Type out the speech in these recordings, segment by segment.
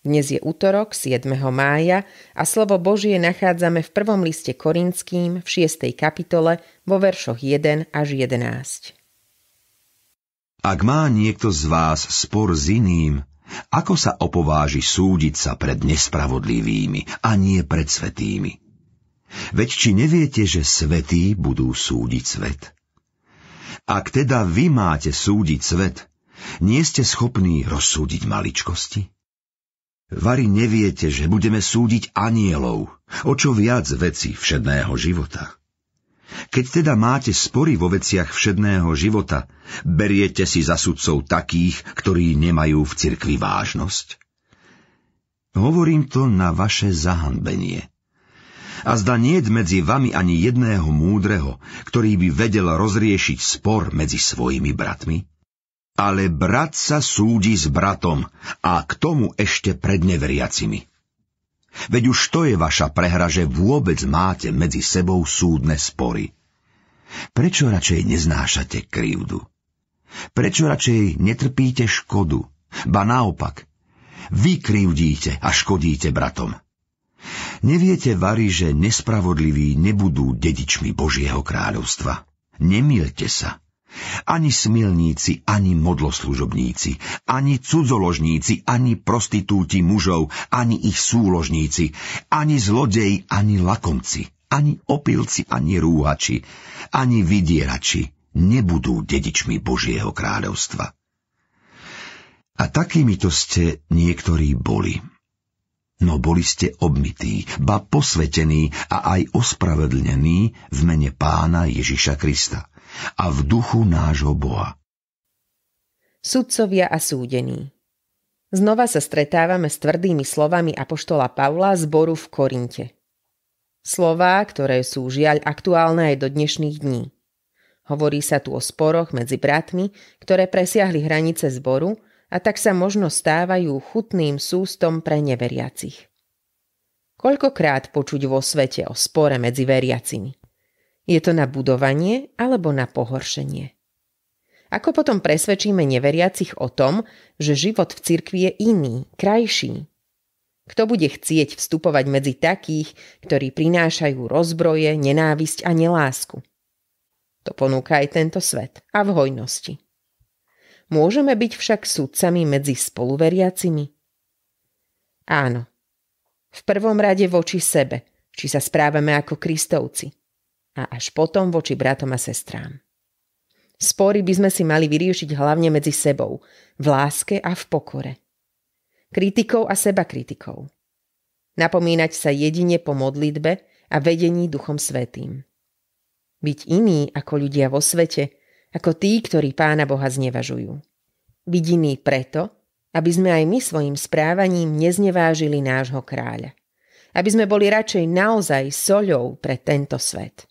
Dnes je útorok 7. mája a slovo Božie nachádzame v prvom liste Korinským v 6. kapitole vo veršoch 1 až 11. Ak má niekto z vás spor s iným, ako sa opováži súdiť sa pred nespravodlivými a nie pred svetými? Veď či neviete, že svetí budú súdiť svet? Ak teda vy máte súdiť svet, nie ste schopní rozsúdiť maličkosti? Vary neviete, že budeme súdiť anielov, o čo viac veci všedného života. Keď teda máte spory vo veciach všedného života, beriete si za sudcov takých, ktorí nemajú v cirkvi vážnosť? Hovorím to na vaše zahanbenie. A zda nie medzi vami ani jedného múdreho, ktorý by vedel rozriešiť spor medzi svojimi bratmi? ale brat sa súdi s bratom a k tomu ešte pred neveriacimi. Veď už to je vaša prehra, že vôbec máte medzi sebou súdne spory. Prečo radšej neznášate krivdu? Prečo radšej netrpíte škodu? Ba naopak, vy krivdíte a škodíte bratom. Neviete, Vary, že nespravodliví nebudú dedičmi Božieho kráľovstva. Nemilte sa. Ani smilníci, ani modloslužobníci, ani cudzoložníci, ani prostitúti mužov, ani ich súložníci, ani zlodeji, ani lakomci, ani opilci, ani rúhači, ani vydierači nebudú dedičmi Božieho kráľovstva. A to ste niektorí boli. No boli ste obmytí, ba posvetení a aj ospravedlnení v mene pána Ježiša Krista a v duchu nášho Boha. Sudcovia a súdení Znova sa stretávame s tvrdými slovami Apoštola Pavla z boru v Korinte. Slová, ktoré sú žiaľ aktuálne aj do dnešných dní. Hovorí sa tu o sporoch medzi bratmi, ktoré presiahli hranice zboru a tak sa možno stávajú chutným sústom pre neveriacich. Koľkokrát počuť vo svete o spore medzi veriacimi? Je to na budovanie alebo na pohoršenie? Ako potom presvedčíme neveriacich o tom, že život v cirkvi je iný, krajší? Kto bude chcieť vstupovať medzi takých, ktorí prinášajú rozbroje, nenávisť a nelásku? To ponúka aj tento svet a v hojnosti. Môžeme byť však sudcami medzi spoluveriacimi? Áno. V prvom rade voči sebe, či sa správame ako kristovci – a až potom voči bratom a sestrám. Spory by sme si mali vyriešiť hlavne medzi sebou, v láske a v pokore. Kritikou a seba kritikou. Napomínať sa jedine po modlitbe a vedení Duchom Svetým. Byť iný ako ľudia vo svete, ako tí, ktorí Pána Boha znevažujú. Byť iný preto, aby sme aj my svojim správaním neznevážili nášho kráľa. Aby sme boli radšej naozaj soľou pre tento svet.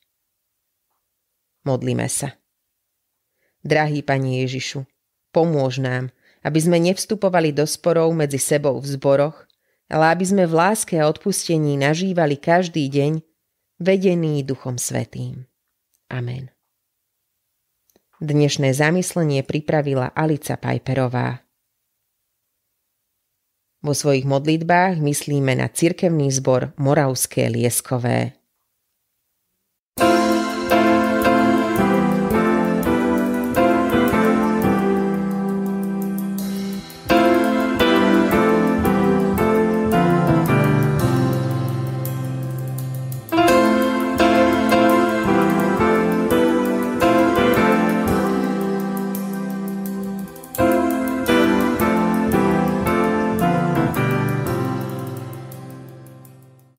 Modlíme sa. Drahý Pani Ježišu, pomôž nám, aby sme nevstupovali do sporov medzi sebou v zboroch, ale aby sme v láske a odpustení nažívali každý deň, vedený Duchom Svetým. Amen. Dnešné zamyslenie pripravila Alica Pajperová. Vo svojich modlitbách myslíme na cirkevný zbor Moravské Lieskové.